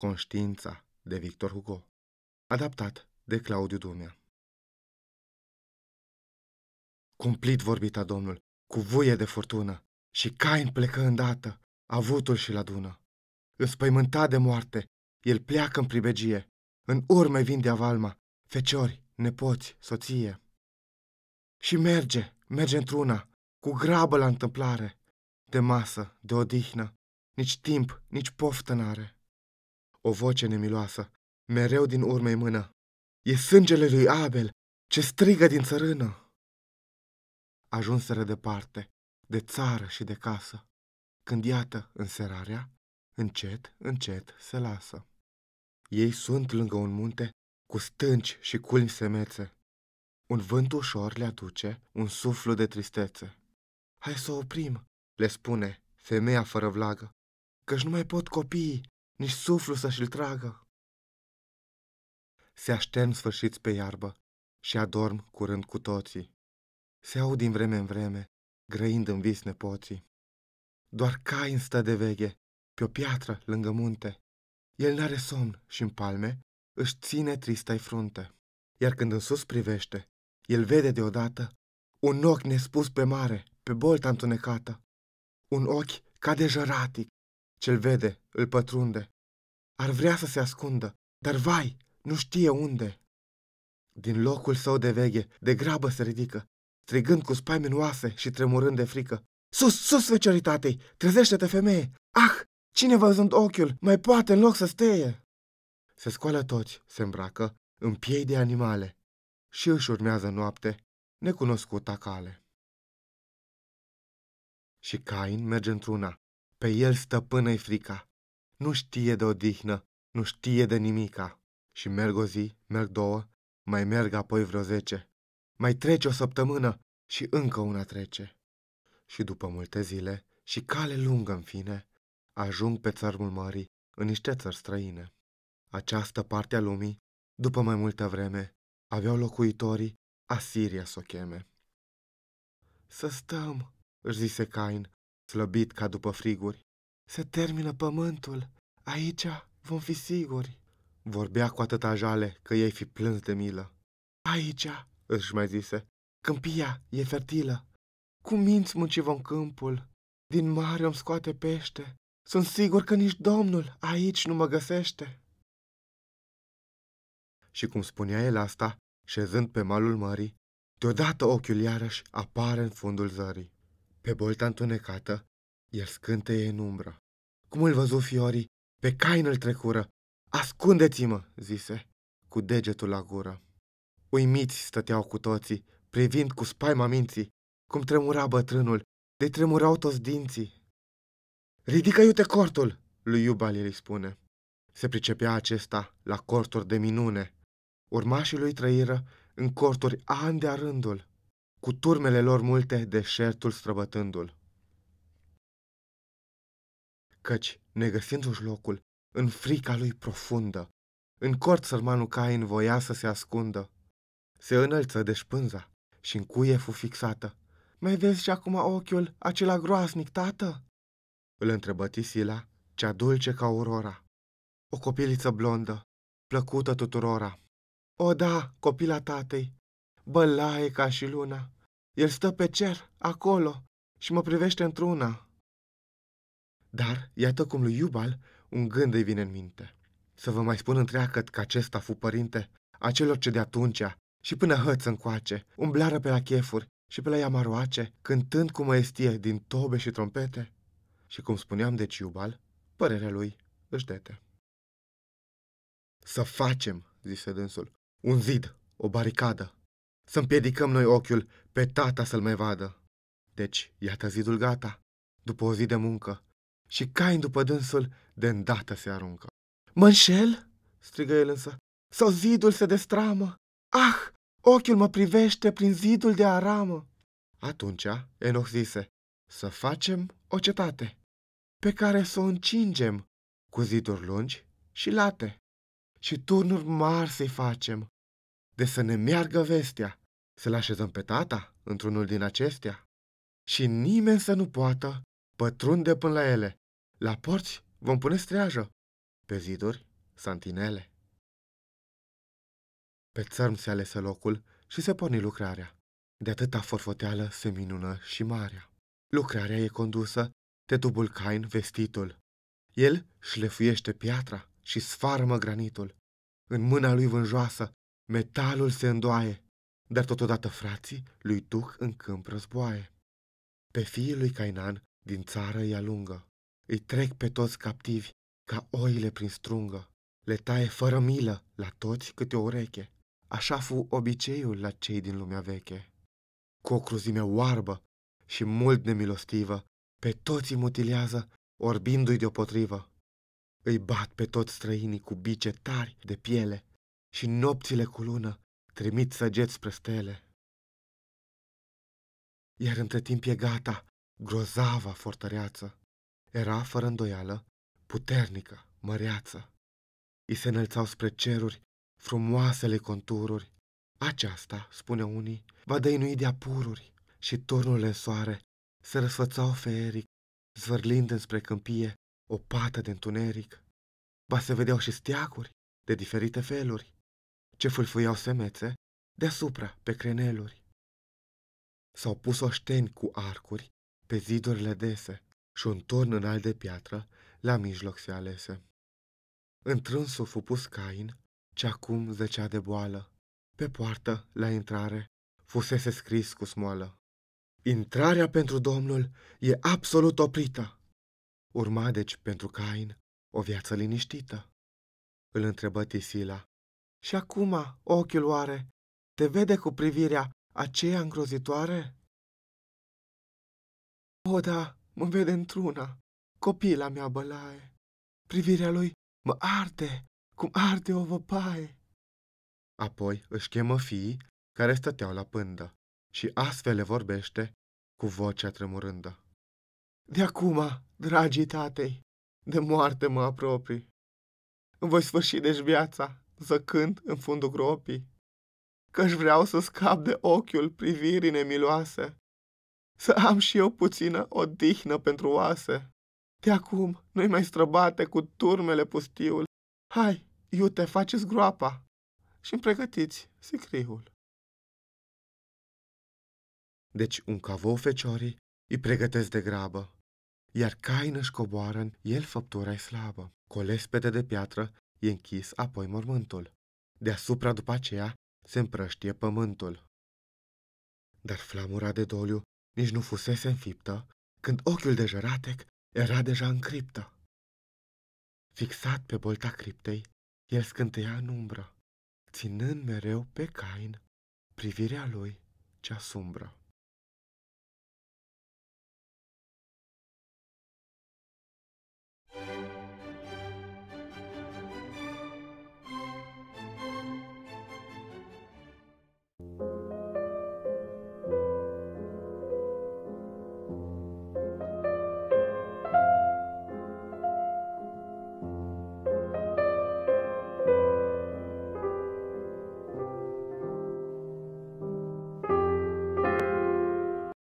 Conștiința de Victor Hugo Adaptat de Claudiu Dumea Cumplit vorbita domnul, cu voie de furtună, și Cain plecă îndată, avutul și la dună. Înspăimântat de moarte, el pleacă în pribegie, în urme vin de avalma, feciori, nepoți, soție. Și merge, merge într-una, cu grabă la întâmplare, de masă, de odihnă, nici timp, nici poftă n-are o voce nemiloasă, mereu din urmei mână. E sângele lui Abel, ce strigă din țărână. Ajunseră departe, de țară și de casă, când iată serarea, încet, încet se lasă. Ei sunt lângă un munte, cu stânci și culmi semețe. Un vânt ușor le aduce un suflu de tristețe. Hai să oprim, le spune femeia fără vlagă, căci nu mai pot copiii nici suflu să-și-l tragă. Se aștern sfârșit pe iarbă și adorm curând cu toții. Se aud din vreme în vreme, grăind în vis nepoții. Doar Cain stă de veche, pe o piatră lângă munte. El n-are somn și în palme își ține trista-i frunte. Iar când în sus privește, el vede deodată un ochi nespus pe mare, pe bolta întunecată. Un ochi ca de jăratic, cel vede, îl pătrunde. Ar vrea să se ascundă, dar vai, nu știe unde. Din locul său de veche, de grabă se ridică, strigând cu spaiminoase și tremurând de frică. Sus, sus, fecioritatei! Trezește-te, femeie! Ah, cine văzând ochiul, mai poate în loc să steie! Se scoală toți, se îmbracă, în piei de animale și își urmează noapte necunoscuta cale. Și Cain merge într-una, pe el stăpână-i frica. Nu știe de odihnă, nu știe de nimica. Și merg o zi, merg două, mai merg apoi vreo zece. Mai trece o săptămână și încă una trece. Și după multe zile și cale lungă în fine, ajung pe țărmul mării, în niște țări străine. Această parte a lumii, după mai multă vreme, aveau locuitorii Asiria să o cheme. Să stăm, își zise Cain, slăbit ca după friguri. Se termină pământul, aici vom fi siguri. Vorbea cu atâta jale că ei fi plâns de milă. Aici, își mai zise, câmpia e fertilă. Cu minți munci vom câmpul, din mare îmi scoate pește. Sunt sigur că nici domnul aici nu mă găsește. Și cum spunea el asta, șezând pe malul mării, deodată ochiul iarăși apare în fundul zării. Pe bolta întunecată, el scânteie în umbră. Cum îl văzu Fiori, pe cain îl trecură. Ascundeți-mă, zise, cu degetul la gură. Uimiți stăteau cu toții, privind cu spaima minții, cum tremura bătrânul, de tremurau toți dinții. Ridică iute cortul, lui Iubal îi spune. Se pricepea acesta la corturi de minune. Urmașii lui trăiră în corturi ani de rândul cu turmele lor multe, deșertul străbătându-l. Căci, negăsindu-și locul, în frica lui profundă, în cort sărmanul Cain voia să se ascundă. Se înălță de șpânza și în cuie fu fixată. Mai vezi și acum ochiul acela groaznic tată?" Îl întrebă Tisila, cea dulce ca aurora. O copiliță blondă, plăcută tuturora. O, da, copila tatei, bălaie ca și luna. El stă pe cer, acolo, și mă privește într-una. Dar iată cum lui Iubal un gând îi vine în minte. Să vă mai spun întreagăt că acesta fu părinte celor ce de atunci și până hăț încoace, umblară pe la chefuri și pe la iamaroace, cântând cu măestie din tobe și trompete. Și cum spuneam deci Iubal, părerea lui își dete. Să facem, zise dânsul, un zid, o baricadă, să împiedicăm noi ochiul pe tata să-l mai vadă. Deci, iată zidul gata, după o zi de muncă, și Cain după dânsul de îndată se aruncă. Mă înșel? strigă el însă. Sau zidul se destramă? Ah, ochiul mă privește prin zidul de aramă. Atunci Enoch zise, să facem o cetate, pe care să o încingem cu ziduri lungi și late și turnuri mari să-i facem, de să ne meargă vestea, să-l așezăm pe tata într-unul din acestea. Și nimeni să nu poată pătrunde până la ele. La porți vom pune streajă, pe ziduri santinele. Pe țărm se alese locul și se porni lucrarea. De atâta forfoteală se minună și marea. Lucrarea e condusă de tubul Cain vestitul. El șlefuiește piatra și sfarmă granitul. În mâna lui vânjoasă Metalul se îndoaie, dar totodată frații lui duc în câmp războaie. Pe fiii lui Cainan din țară îi alungă, îi trec pe toți captivi ca oile prin strungă, le taie fără milă la toți câte o ureche. Așa fu obiceiul la cei din lumea veche. Cu o cruzime oarbă și mult nemilostivă, pe toți îi mutilează, orbindu-i deopotrivă. Îi bat pe toți străinii cu bice tari de piele, și nopțile cu lună trimit săgeți spre stele. Iar între timp e gata, grozava fortăreață. Era, fără îndoială, puternică, măreață. I se înălțau spre ceruri frumoasele contururi. Aceasta, spune unii, va dăinui de apururi și turnurile în soare se răsfățau feeric, zvârlind înspre câmpie o pată de întuneric. Ba se vedeau și steacuri de diferite feluri, ce fâlfâiau semețe deasupra, pe creneluri. S-au pus oșteni cu arcuri pe zidurile dese și un torn înalt de piatră la mijloc se alese. Întrânsul fu pus Cain, ce acum zecea de boală. Pe poartă, la intrare, fusese scris cu smoală. Intrarea pentru Domnul e absolut oprită. Urma deci pentru Cain o viață liniștită. Îl întrebă Tisila, și acum ochiul oare te vede cu privirea aceea îngrozitoare? O, da, mă vede într-una, copila mea bălaie. Privirea lui mă arde, cum arde o văpaie. Apoi își chemă fiii care stăteau la pândă și astfel le vorbește cu vocea tremurândă. De acum, dragii tatei, de moarte mă apropii. Voi sfârși deci viața zăcând în fundul gropii, căș vreau să scap de ochiul privirii nemiloase, să am și eu puțină odihnă pentru oase. De acum nu-i mai străbate cu turmele pustiul. Hai, iute, faceți groapa și îmi pregătiți sicriul. Deci un cavou feciorii îi pregătesc de grabă, iar caină-și coboară el făptura slabă. Colespete de piatră e închis apoi mormântul. Deasupra după aceea se împrăștie pământul. Dar flamura de doliu nici nu fusese înfiptă, când ochiul de Jăratec era deja în criptă. Fixat pe bolta criptei, el scânteia în umbră, ținând mereu pe Cain privirea lui cea sumbră. thank you